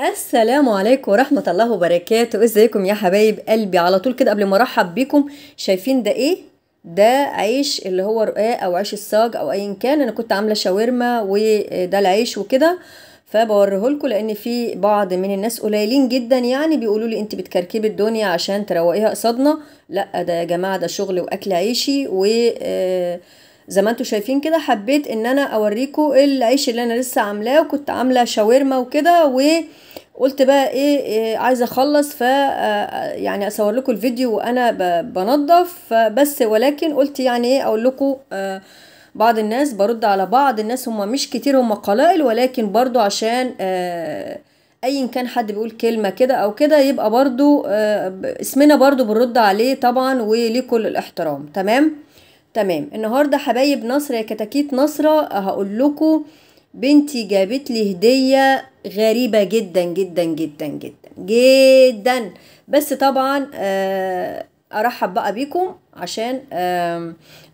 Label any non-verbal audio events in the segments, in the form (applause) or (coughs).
السلام عليكم ورحمة الله وبركاته ازيكم يا حبايب قلبي على طول كده قبل ما ارحب بيكم شايفين ده ايه ده عيش اللي هو رقاق او عيش الصاج او ايا كان انا كنت عاملة شاورما وده العيش وكده لكم لان في بعض من الناس قليلين جدا يعني بيقولوا لي انت بتكركبي الدنيا عشان تروقيها قصادنا لا ده يا جماعه ده شغل واكل عيشي و آه زي ما انتوا شايفين كده حبيت ان انا اوريكم العيش اللي انا لسه عاملاه وكنت عامله شاورما وكده وقلت بقى ايه, إيه عايزه اخلص ف آه، آه، يعني اصور لكم الفيديو وانا بنضف فبس ولكن قلت يعني ايه اقول لكم آه، بعض الناس برد على بعض الناس هم مش كتير هم قلائل ولكن برضو عشان آه ايا كان حد بيقول كلمه كده او كده يبقى برضو اسمنا برضو بنرد عليه طبعا وليه كل الاحترام تمام تمام النهارده حبايب نصر يا كتاكيت نصره هقول لكم بنتي جابت لي هديه غريبه جدا جدا جدا جدا جدا بس طبعا آه، ارحب بقى بيكم عشان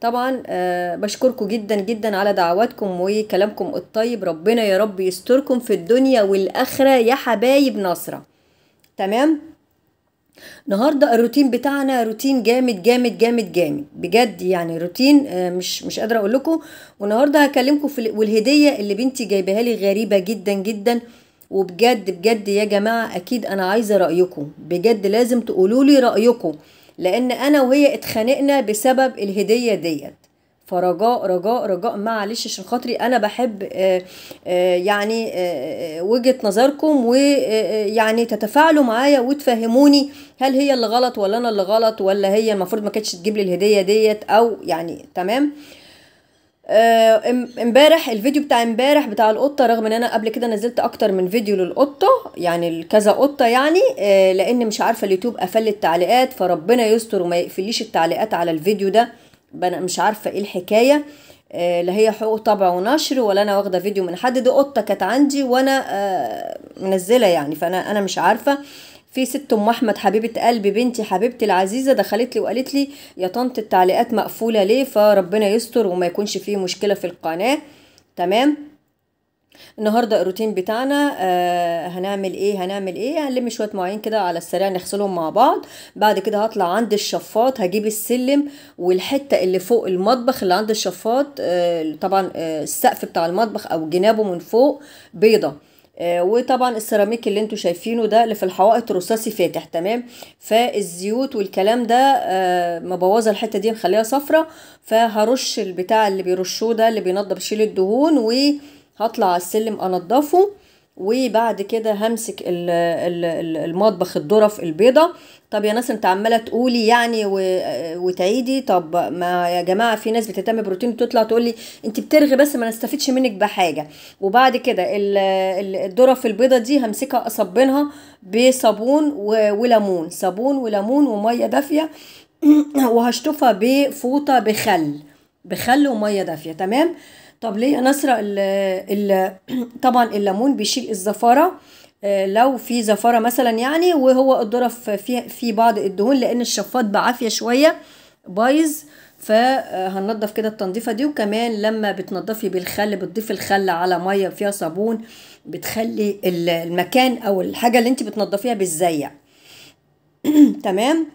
طبعا آه، بشكركم جدا جدا على دعواتكم وكلامكم الطيب ربنا يا رب يستركم في الدنيا والاخره يا حبايب نصره تمام النهارده الروتين بتاعنا روتين جامد جامد جامد جامد بجد يعني روتين آه، مش مش قادره اقول لكم والنهارده هكلمكم في والهديه اللي بنتي جايبها لي غريبه جدا جدا وبجد بجد يا جماعه اكيد انا عايزه رايكم بجد لازم تقولولي رايكم لان انا وهي اتخانقنا بسبب الهديه ديت فرجاء رجاء رجاء معلش عشان خاطري انا بحب آه، آه، يعني آه، وجهه نظركم ويعني تتفاعلوا معايا وتفهموني هل هي اللي غلط ولا انا اللي غلط ولا هي المفروض ما كانتش تجيب لي الهديه ديت او يعني تمام امبارح الفيديو بتاع امبارح بتاع القطه رغم ان انا قبل كده نزلت اكتر من فيديو للقطه يعني كذا قطه يعني لان مش عارفه اليوتيوب قفل التعليقات فربنا يستر وما يقفليش التعليقات على الفيديو ده انا مش عارفه ايه الحكايه آه، لا هي حقوق طبع ونشر ولا انا واخده فيديو من حد دي قطه كانت عندي وانا آه، منزله يعني فانا انا مش عارفه في ست ام احمد حبيبه قلبي بنتي حبيبتي العزيزه دخلت لي وقالت لي يا طنط التعليقات مقفوله ليه فربنا يستر وما يكونش فيه مشكله في القناه تمام النهارده الروتين بتاعنا آه، هنعمل ايه هنعمل ايه هنلم شويه مواعين كده على السريع نغسلهم مع بعض بعد كده هطلع عند الشفاط هجيب السلم والحته اللي فوق المطبخ اللي عند الشفاط آه، طبعا آه، السقف بتاع المطبخ او جنابه من فوق بيضه وطبعا السيراميك اللي انتوا شايفينه ده اللي في الحوائط رصاصي فاتح تمام فالزيوت والكلام ده مبوظه الحته دي مخليها صفرة فهرش البتاع اللي بيرشوه ده اللي بينضف شيل الدهون و هطلع على السلم انضفه وبعد كده همسك المطبخ الدرف البيضة طب يا ناس انت عمالة تقولي يعني وتعيدي طب ما يا جماعة في ناس بتهتم بروتين وتطلع تقولي انت بترغي بس ما نستفدش منك بحاجة وبعد كده الدرف البيضة دي همسكها اصبنها بصابون وليمون صابون وليمون ومية دافية (clears throat) وهشطفها بفوطة بخل بخل ومية دافية تمام طب ليه يا نسرة الـ الـ (clears throat) طبعا الليمون بيشيل الزفارة آه، لو في زفارة مثلا يعني وهو الضرف في في بعض الدهون لأن الشفاط بعافية شوية بايظ فهننضف آه، كده التنظيفة دي وكمان لما بتنضفي بالخل بتضيفي الخل على مية فيها صابون بتخلي المكان أو الحاجة اللي انت بتنضفيها بتزيع (clears throat) تمام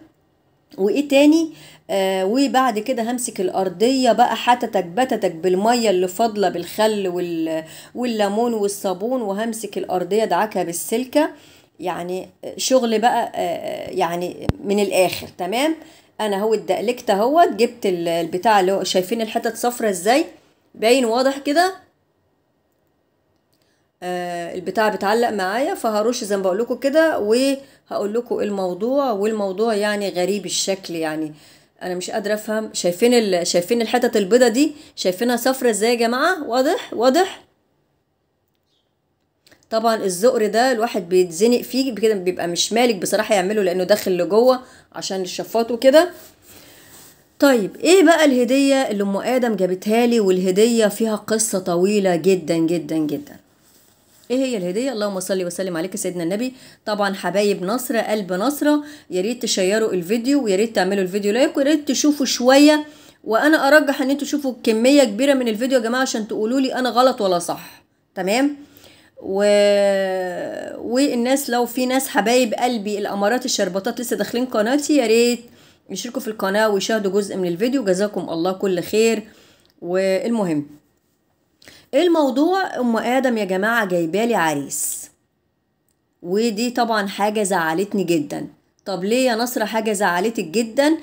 وايه تاني آه وبعد كده همسك الارضيه بقى حتتك بتتك بالميه اللي فاضله بالخل وال... والليمون والصابون وهمسك الارضيه ادعكها بالسلكه يعني شغل بقى آه،, آه يعني من الاخر تمام انا هو الدقلكت اهوت جبت البتاع اللي هو شايفين الحتت صفرة ازاي باين واضح كده آه، البتاع بتعلق معايا فهرش زي ما بقول لكم كده وهقول لكم الموضوع والموضوع يعني غريب الشكل يعني انا مش قادره افهم شايفين ال... شايفين الحتت البيضه دي شايفينها صفرة ازاي يا جماعه واضح واضح طبعا الزقر ده الواحد بيتزنق فيه كده بيبقى مش مالك بصراحه يعمله لانه داخل لجوه عشان الشفاط وكده طيب ايه بقى الهديه اللي ام ادم جابتها لي والهديه فيها قصه طويله جدا جدا جدا ايه هي الهديه اللهم صل وسلم عليك سيدنا النبي طبعا حبايب نصره قلب نصره يا ريت تشيروا الفيديو ويا ريت تعملوا الفيديو لايك ويا ريت تشوفوا شويه وانا ارجح ان انتوا تشوفوا كميه كبيره من الفيديو يا جماعه عشان تقولوا لي انا غلط ولا صح تمام و... والناس لو في ناس حبايب قلبي الامارات الشربطات لسه داخلين قناتي يا ريت يشتركوا في القناه ويشاهدوا جزء من الفيديو جزاكم الله كل خير والمهم الموضوع ام ادم يا جماعه جايبالي عريس ودي طبعا حاجه زعلتني جدا طب ليه يا نصر حاجه زعلتك جدا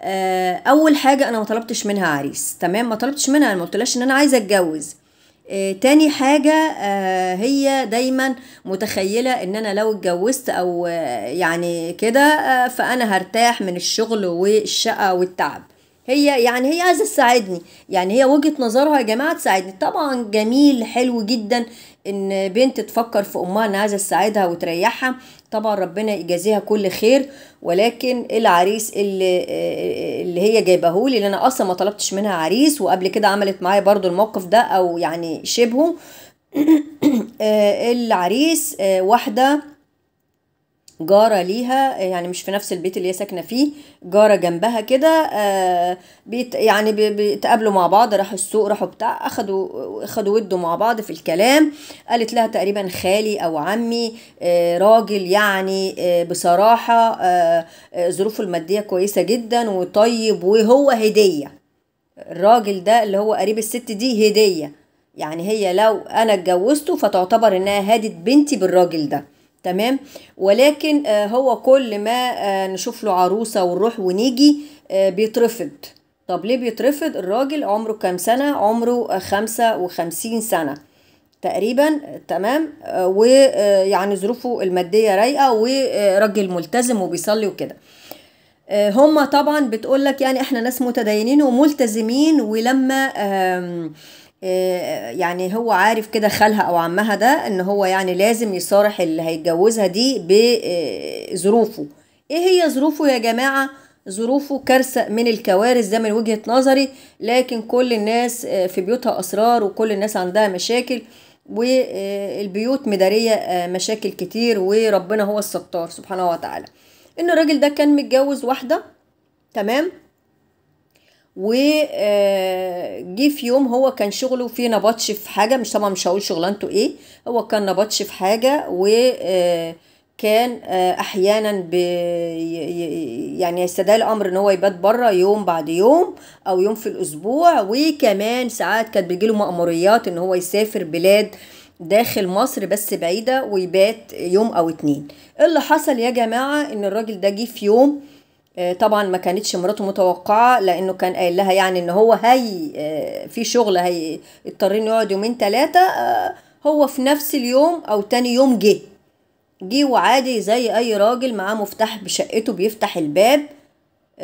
آه اول حاجه انا ما طلبتش منها عريس تمام ما طلبتش منها انا ما ان انا عايزه اتجوز آه تاني حاجة آه هي دايما متخيلة ان انا لو اتجوزت او آه، يعني كده آه، فانا هرتاح من الشغل والشقة والتعب هي يعني هي عايزه تساعدني يعني هي وجهه نظرها يا جماعه تساعدني طبعا جميل حلو جدا ان بنت تفكر في امها انها عايزه تساعدها وتريحها طبعا ربنا يجازيها كل خير ولكن العريس اللي اللي هي جايباه لي اللي انا اصلا ما طلبتش منها عريس وقبل كده عملت معايا برضو الموقف ده او يعني شبهه (clears throat) آه، العريس آه، واحده جارة ليها يعني مش في نفس البيت اللي هي ساكنة فيه جارة جنبها كده آه، بيت يعني بيتقابلوا مع بعض راحوا السوق راحوا بتاع أخدوا أخدوا ودوا مع بعض في الكلام قالت لها تقريبا خالي أو عمي آه، راجل يعني آه، بصراحة ظروفه المادية كويسة جدا وطيب وهو هدية الراجل ده اللي هو قريب الست دي هدية يعني هي لو أنا اتجوزته فتعتبر إنها هادت بنتي بالراجل ده تمام ولكن آه، هو كل ما آه، نشوف له عروسه ونروح ونيجي آه، بيترفض طب ليه بيترفض الراجل عمره كام سنه عمره خمسة وخمسين سنه تقريبا تمام ويعني ظروفه الماديه رايقه وراجل ملتزم وبيصلي وكده هما طبعا بتقولك يعني احنا ناس متدينين وملتزمين ولما آه، يعني هو عارف كده خالها او عمها ده ان هو يعني لازم يصارح اللي هيتجوزها دي بظروفه آه، ايه هي ظروفه يا جماعه ظروفه كارثه من الكوارث ده من وجهه نظري لكن كل الناس آه، في بيوتها اسرار وكل الناس عندها مشاكل والبيوت مداريه مشاكل كتير وربنا هو الستار سبحانه وتعالى ان الراجل ده كان متجوز واحده تمام وجي آه، في يوم هو كان شغله في نبطش في حاجه مش طبعا مش هقول شغلانته ايه هو كان نبطش في حاجه وكان آه، آه، احيانا يعني يستدعي الامر ان هو يبات بره يوم بعد يوم او يوم في الاسبوع وكمان ساعات كانت بيجيله ماموريات ان هو يسافر بلاد داخل مصر بس بعيده ويبات يوم او اتنين إيه اللي حصل يا جماعه ان الراجل ده جه في يوم آه، طبعا ما كانتش مراته متوقعه لانه كان قايل لها يعني ان هو هي آه، في شغل هي اضطرين يقعد يومين ثلاثه آه، هو في نفس اليوم او تاني يوم جه جه وعادي زي اي راجل معاه مفتاح بشقته بيفتح الباب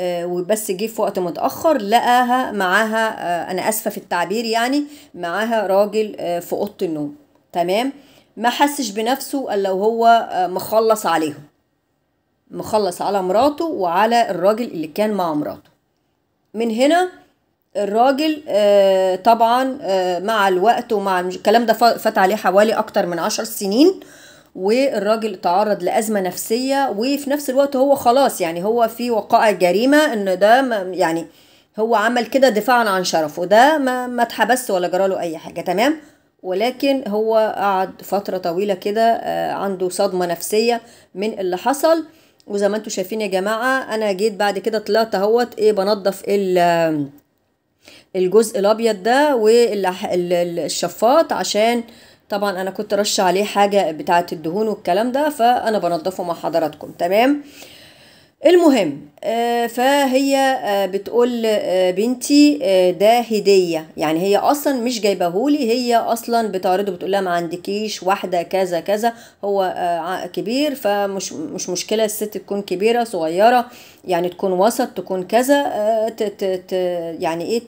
وبس جه في وقت متاخر لقاها معاها انا اسفه في التعبير يعني معاها راجل في اوضه النوم تمام ما حسش بنفسه الا وهو مخلص عليهم مخلص على مراته وعلى الراجل اللي كان مع مراته من هنا الراجل آه، طبعا آه، مع الوقت ومع الكلام ده فات عليه حوالي اكتر من عشر سنين والراجل تعرض لأزمة نفسية وفي نفس الوقت هو خلاص يعني هو في وقائع جريمة ان ده يعني هو عمل كده دفاعا عن شرفه ده ما ما اتحبس ولا جراله اي حاجة تمام ولكن هو قعد فترة طويلة كده آه، عنده صدمة نفسية من اللي حصل وزي ما انتم شايفين يا جماعه انا جيت بعد كده طلعت اهوت ايه بنضف ال الجزء الابيض ده والشفاط عشان طبعا انا كنت رش عليه حاجه بتاعه الدهون والكلام ده فانا بنضفه مع حضراتكم تمام المهم آه، فهي آه، بتقول آه، بنتي ده هديه يعني هي اصلا مش جايبهولي هي اصلا بتعرضه بتقول لها ما عندكيش واحده كذا كذا هو كبير فمش مش مشكله الست تكون كبيره صغيره يعني تكون وسط تكون كذا يعني ايه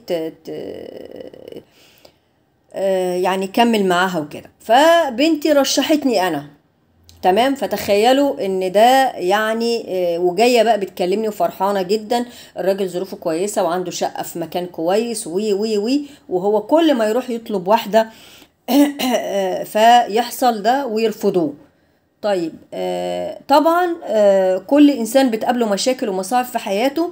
يعني كمل معاها وكده فبنتي رشحتني انا تمام فتخيلوا ان ده يعني آه، وجايه بقى بتكلمني وفرحانه جدا الراجل ظروفه كويسه وعنده شقه في مكان كويس وي وي وي وهو كل ما يروح يطلب واحده (coughs) فيحصل ده ويرفضوه طيب آه، طبعا آه، كل انسان بتقابله مشاكل ومصاعب في حياته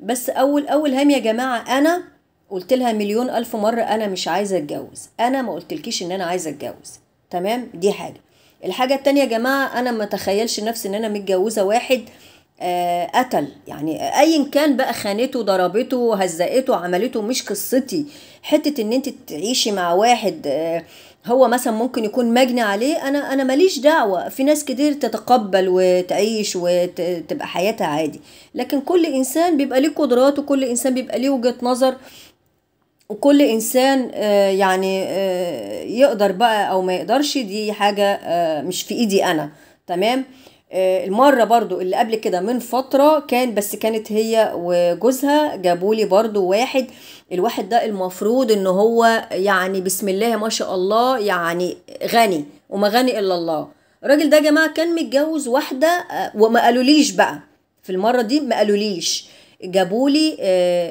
بس اول اول هام يا جماعه انا قلت لها مليون الف مره انا مش عايزه اتجوز انا ما قلتلكيش ان انا عايزه اتجوز تمام دي حاجه الحاجة التانية يا جماعة أنا ما تخيلش نفسي إن أنا متجوزة واحد آه، قتل يعني ايا كان بقى خانته ضربته هزقته عملته مش قصتي حته ان انت تعيشي مع واحد آه، هو مثلا ممكن يكون مجني عليه انا انا ماليش دعوه في ناس كتير تتقبل وتعيش وتبقى حياتها عادي لكن كل انسان بيبقى ليه قدرات وكل انسان بيبقى ليه وجهه نظر وكل انسان آه، يعني آه، يقدر بقى او ما يقدرش دي حاجه آه، مش في ايدي انا تمام المرة برضو اللي قبل كده من فترة كان بس كانت هي وجوزها جابولي برضو واحد الواحد ده المفروض ان هو يعني بسم الله ما شاء الله يعني غني وما غني الا الله الراجل ده يا جماعة كان متجوز واحدة وما قالوليش بقى في المرة دي ما قالوليش جابوا لي آه،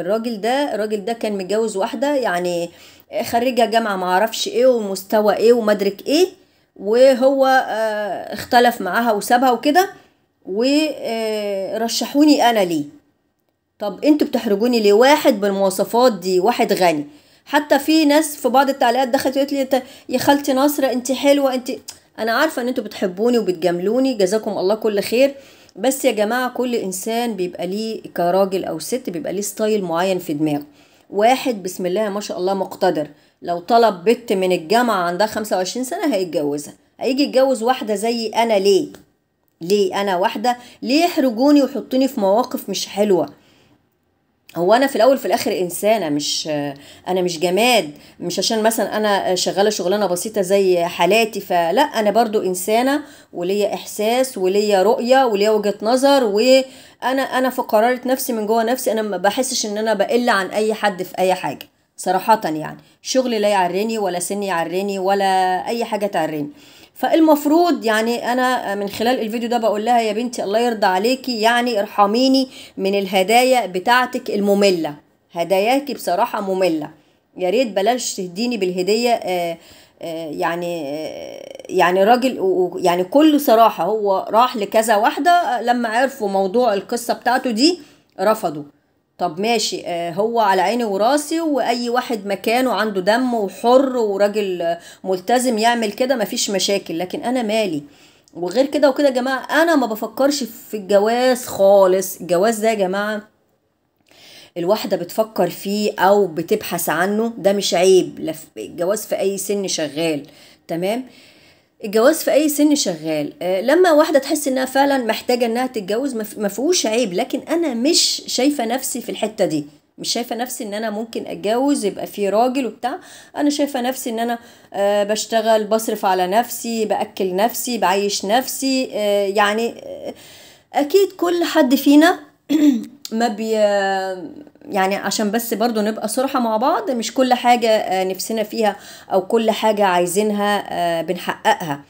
الراجل ده الراجل ده كان متجوز واحده يعني آه، خريجه جامعه معرفش ايه ومستوى ايه ومدرك ايه وهو آه، اختلف معاها وسابها وكده ورشحوني انا ليه طب انتوا بتحرجوني ليه واحد بالمواصفات دي واحد غني حتى في ناس في بعض التعليقات دخلت قالت لي انت يا خالتي ناصره انت حلوه انت انا عارفه ان انتوا بتحبوني وبتجاملوني جزاكم الله كل خير بس يا جماعه كل انسان بيبقى ليه كراجل او ست بيبقى ليه ستايل معين في دماغه واحد بسم الله ما شاء الله مقتدر لو طلب بنت من الجامعه عندها 25 سنه هيتجوزها هيجي يتجوز واحده زي انا ليه ليه انا واحده ليه يحرجوني ويحطوني في مواقف مش حلوه هو انا في الاول في الاخر انسانه مش انا مش جماد مش عشان مثلا انا شغاله شغلانه بسيطه زي حالاتي فلا انا برضو انسانه وليا احساس وليا رؤيه وليا وجهه نظر وانا انا في قرارة نفسي من جوه نفسي انا ما بحسش ان انا بقل عن اي حد في اي حاجه صراحه يعني شغلي لا يعرني ولا سني يعرني ولا اي حاجه تعرني فالمفروض يعني انا من خلال الفيديو ده بقول لها يا بنتي الله يرضى عليكي يعني ارحميني من الهدايا بتاعتك الممله هداياكي بصراحه ممله يا ريت بلاش تهديني بالهديه آه، آه، يعني آه، يعني راجل يعني كل صراحه هو راح لكذا واحده لما عرفوا موضوع القصه بتاعته دي رفضوا طب ماشي آه، هو على عيني وراسي واي واحد مكانه عنده دم وحر وراجل ملتزم يعمل كده مفيش مشاكل لكن انا مالي وغير كده وكده يا جماعه انا ما بفكرش في الجواز خالص الجواز ده يا جماعه الواحده بتفكر فيه او بتبحث عنه ده مش عيب الجواز في اي سن شغال تمام آه الجواز في اي سن شغال آه، لما واحده تحس انها فعلا محتاجه انها تتجوز ما فيهوش عيب لكن انا مش شايفه نفسي في الحته دي مش شايفه نفسي ان انا ممكن اتجوز يبقى في راجل وبتاع انا شايفه نفسي ان انا آه، بشتغل بصرف على نفسي باكل نفسي بعيش نفسي آه، يعني اكيد كل حد فينا (clears throat) ما بي يعني عشان بس برضو نبقى صراحة مع بعض مش كل حاجة آه، نفسنا فيها أو كل حاجة عايزينها آه، بنحققها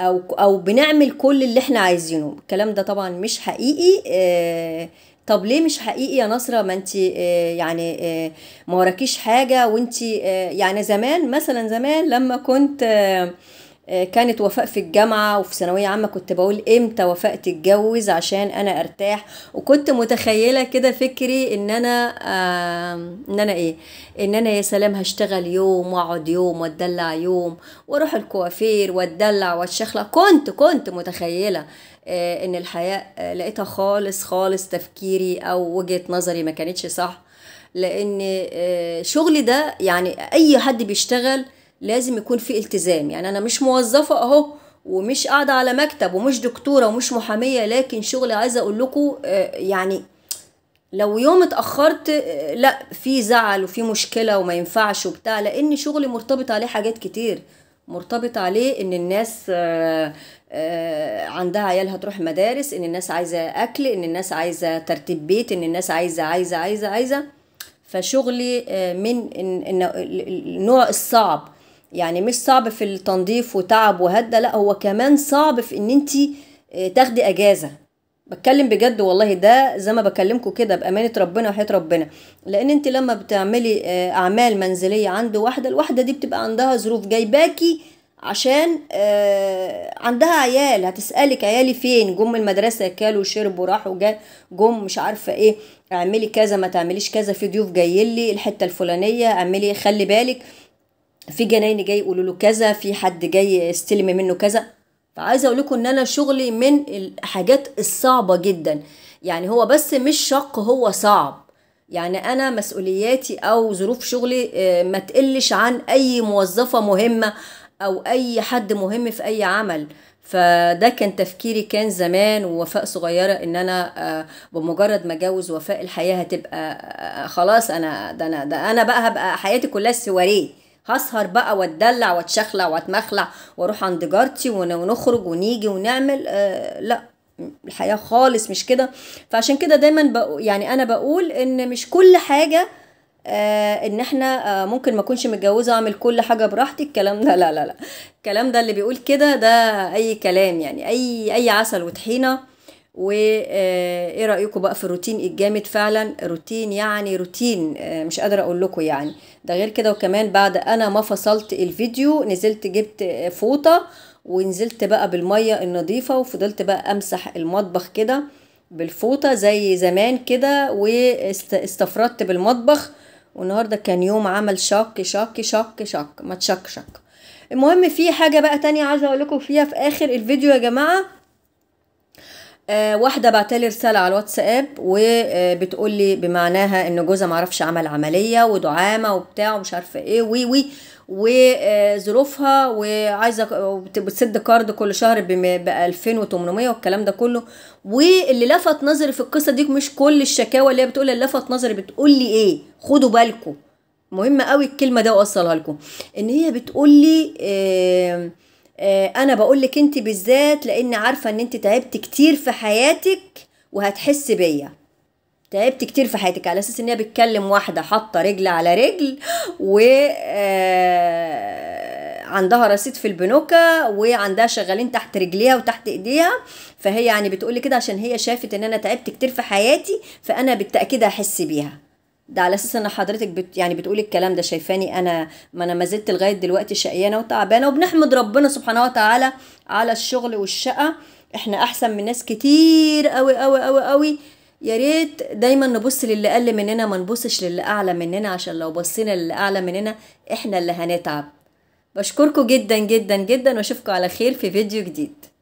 أو أو بنعمل كل اللي احنا عايزينه الكلام ده طبعا مش حقيقي آه، طب ليه مش حقيقي يا نصرة ما انت يعني ما وراكيش حاجة وانت يعني زمان مثلا زمان لما كنت آه، كانت وفاء في الجامعة وفي ثانوية عامة كنت بقول امتى وفاء تتجوز عشان انا ارتاح وكنت متخيلة كده فكري ان انا آه ان انا ايه ان انا يا سلام هشتغل يوم واقعد يوم واتدلع يوم واروح الكوافير واتدلع واتشخلع كنت كنت متخيلة آه ان الحياة آه، لقيتها خالص خالص تفكيري او وجهة نظري ما كانتش صح لان آه، شغلي ده يعني اي حد بيشتغل لازم يكون في التزام يعني انا مش موظفه اهو ومش قاعده على مكتب ومش دكتوره ومش محاميه لكن شغلي عايزه اقول لكم آه، يعني لو يوم اتاخرت آه، لا في زعل وفي مشكله وما ينفعش وبتاع لان شغلي مرتبط عليه حاجات كتير مرتبط عليه ان الناس آه، عندها عيالها تروح مدارس ان الناس عايزه اكل ان الناس عايزه ترتيب بيت ان الناس عايزه عايزه عايزه عايزه فشغلي من النوع الصعب يعني مش صعب في التنظيف وتعب وهدة لا هو كمان صعب في ان انت آه، تاخدي اجازه بتكلم بجد والله ده زي ما بكلمكم كده بامانه ربنا وحياه ربنا لان انت لما بتعملي آه، اعمال منزليه عند واحده الواحده دي بتبقى عندها ظروف جايباكي عشان آه، عندها عيال هتسألك عيالي فين جم المدرسة اكلوا شربوا راحوا جا جم مش عارفة ايه اعملي كذا ما تعمليش كذا في ضيوف جايلي الحتة الفلانية اعملي خلي بالك في جناين جاي يقولوا له كذا في حد جاي يستلم منه كذا فعايزه اقول لكم ان انا شغلي من الحاجات الصعبه جدا يعني هو بس مش شق هو صعب يعني انا مسؤولياتي او ظروف شغلي آه، ما تقلش عن اي موظفه مهمه او اي حد مهم في اي عمل فده كان تفكيري كان زمان ووفاء صغيره ان انا آه، بمجرد ما اجوز وفاء الحياه هتبقى آه، خلاص انا ده انا ده انا بقى هبقى حياتي كلها سواريه هسهر بقى واتدلع واتشخلع واتمخلع واروح عند جارتي ونخرج ونيجي ونعمل آه لا الحياه خالص مش كده فعشان كده دايما يعني انا بقول ان مش كل حاجه آه ان احنا آه ممكن ما اكونش متجوزه اعمل كل حاجه براحتي الكلام ده لا لا لا الكلام ده اللي بيقول كده ده اي كلام يعني اي اي عسل وطحينه وايه آه، رايكم بقى في الروتين الجامد فعلا روتين يعني روتين آه، مش قادره اقول لكم يعني ده غير كده وكمان بعد انا ما فصلت الفيديو نزلت جبت آه، فوطه ونزلت بقى بالميه النظيفه وفضلت بقى امسح المطبخ كده بالفوطه زي زمان كده واستفردت بالمطبخ والنهارده كان يوم عمل شك شك شك شك ما تشك شك المهم في حاجه بقى تانية عايزه اقول لكم فيها في اخر الفيديو يا جماعه آه، واحدة لي رسالة على الواتساب وبتقول لي بمعناها ان جوزها معرفش عمل عملية ودعامة وبتاع ومش عارفة ايه وي وي وظروفها وعايزة بتسد كارد كل شهر ب 2800 والكلام ده كله واللي لفت نظري في القصة دي مش كل الشكاوى اللي هي بتقول اللي لفت نظري بتقول لي ايه خدوا بالكم مهمة قوي الكلمة ده واصلها لكم ان هي بتقول لي إيه آه، انا بقول لك انت بالذات لاني عارفه ان انت تعبت كتير في حياتك وهتحس بيا تعبت كتير في حياتك على اساس ان هي بتكلم واحده حاطه رجل على رجل و آه، عندها رصيد في البنوكة وعندها شغالين تحت رجليها وتحت ايديها فهي يعني بتقولي كده عشان هي شافت ان انا تعبت كتير في حياتي فانا بالتاكيد هحس بيها ده على اساس ان حضرتك بت يعني بتقولي الكلام ده شايفاني انا ما انا ما زلت لغايه دلوقتي شقيانه وتعبانه وبنحمد ربنا سبحانه وتعالى على الشغل والشقه احنا احسن من ناس كتير قوي قوي قوي قوي يا ريت دايما نبص للي اقل مننا ما نبصش للي اعلى مننا عشان لو بصينا للي اعلى مننا احنا اللي هنتعب بشكركم جدا جدا جدا واشوفكم على خير في فيديو جديد